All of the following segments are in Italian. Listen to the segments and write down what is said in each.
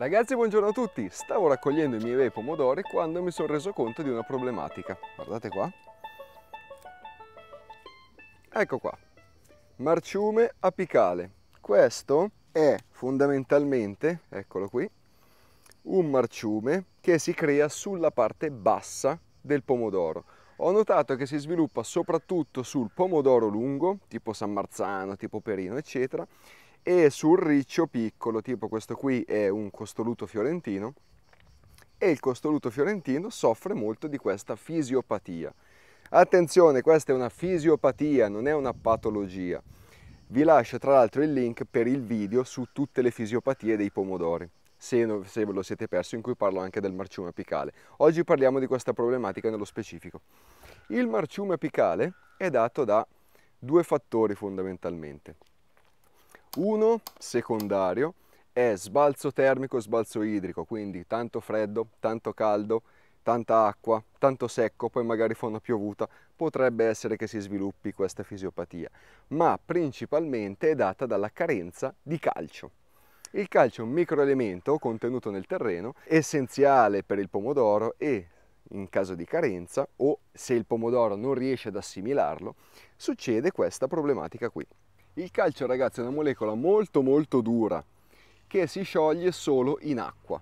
Ragazzi buongiorno a tutti, stavo raccogliendo i miei bei pomodori quando mi sono reso conto di una problematica, guardate qua, ecco qua, marciume apicale, questo è fondamentalmente, eccolo qui, un marciume che si crea sulla parte bassa del pomodoro. Ho notato che si sviluppa soprattutto sul pomodoro lungo, tipo San Marzano, tipo Perino, eccetera, e sul riccio piccolo, tipo questo qui è un costoluto fiorentino, e il costoluto fiorentino soffre molto di questa fisiopatia. Attenzione, questa è una fisiopatia, non è una patologia. Vi lascio tra l'altro il link per il video su tutte le fisiopatie dei pomodori, se, ve lo siete perso, in cui parlo anche del marciume apicale. Oggi parliamo di questa problematica nello specifico. Il marciume apicale è dato da due fattori fondamentalmente uno secondario è sbalzo termico, sbalzo idrico, quindi tanto freddo, tanto caldo, tanta acqua, tanto secco, poi magari fa una piovuta, potrebbe essere che si sviluppi questa fisiopatia, ma principalmente è data dalla carenza di calcio. Il calcio è un microelemento contenuto nel terreno, essenziale per il pomodoro e in caso di carenza o se il pomodoro non riesce ad assimilarlo, succede questa problematica qui. Il calcio ragazzi è una molecola molto molto dura che si scioglie solo in acqua.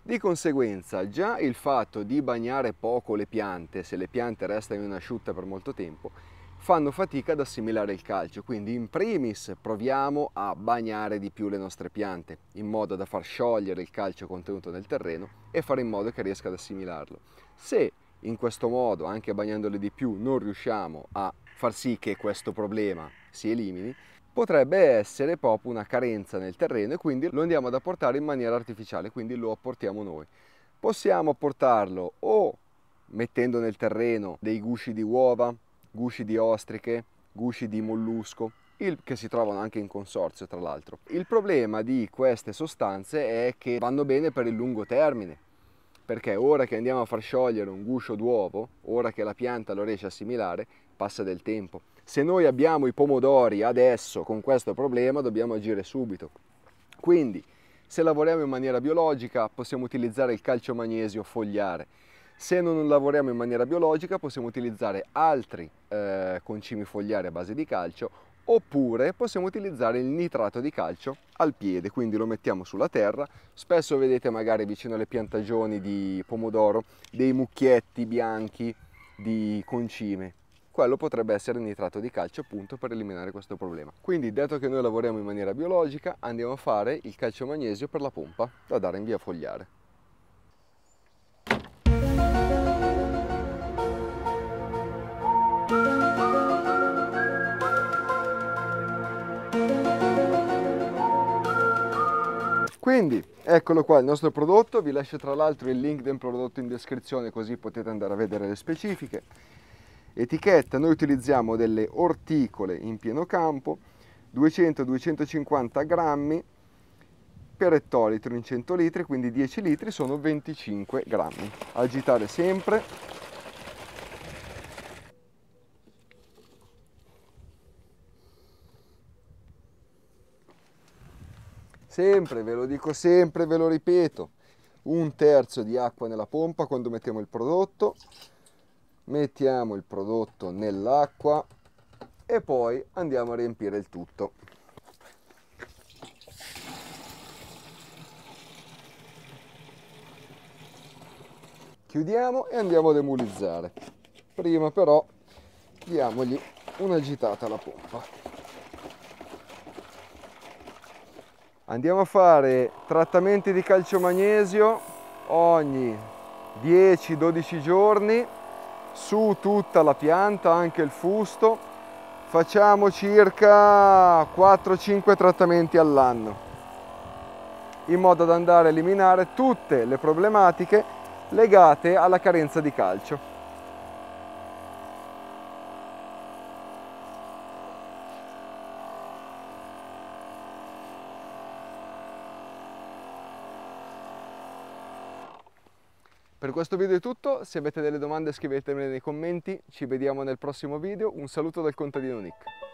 Di conseguenza già il fatto di bagnare poco le piante, se le piante restano in asciutta per molto tempo, fanno fatica ad assimilare il calcio, quindi in primis proviamo a bagnare di più le nostre piante, in modo da far sciogliere il calcio contenuto nel terreno e fare in modo che riesca ad assimilarlo. Se in questo modo, anche bagnandole di più, non riusciamo a far sì che questo problema si elimini, potrebbe essere proprio una carenza nel terreno e quindi lo andiamo ad apportare in maniera artificiale, quindi lo apportiamo noi. Possiamo apportarlo o mettendo nel terreno dei gusci di uova, gusci di ostriche, gusci di mollusco, il, che si trovano anche in consorzio tra l'altro. Il problema di queste sostanze è che vanno bene per il lungo termine, perché ora che andiamo a far sciogliere un guscio d'uovo, ora che la pianta lo riesce a assimilare, passa del tempo. Se noi abbiamo i pomodori adesso con questo problema dobbiamo agire subito. Quindi se lavoriamo in maniera biologica possiamo utilizzare il calcio magnesio fogliare. Se non lavoriamo in maniera biologica possiamo utilizzare altri eh, concimi fogliari a base di calcio oppure possiamo utilizzare il nitrato di calcio al piede, quindi lo mettiamo sulla terra, spesso vedete magari vicino alle piantagioni di pomodoro dei mucchietti bianchi di concime, quello potrebbe essere nitrato di calcio appunto per eliminare questo problema. Quindi detto che noi lavoriamo in maniera biologica andiamo a fare il calcio magnesio per la pompa da dare in via fogliare. Quindi eccolo qua il nostro prodotto, vi lascio tra l'altro il link del prodotto in descrizione così potete andare a vedere le specifiche etichetta noi utilizziamo delle orticole in pieno campo 200-250 grammi per ettolitro in 100 litri quindi 10 litri sono 25 grammi agitare sempre sempre ve lo dico sempre ve lo ripeto un terzo di acqua nella pompa quando mettiamo il prodotto mettiamo il prodotto nell'acqua e poi andiamo a riempire il tutto chiudiamo e andiamo a demulizzare. prima però diamogli una gitata alla pompa andiamo a fare trattamenti di calcio magnesio ogni 10-12 giorni su tutta la pianta, anche il fusto. Facciamo circa 4-5 trattamenti all'anno in modo da andare a eliminare tutte le problematiche legate alla carenza di calcio. Per questo video è tutto, se avete delle domande scrivetemele nei commenti, ci vediamo nel prossimo video, un saluto dal contadino Nick.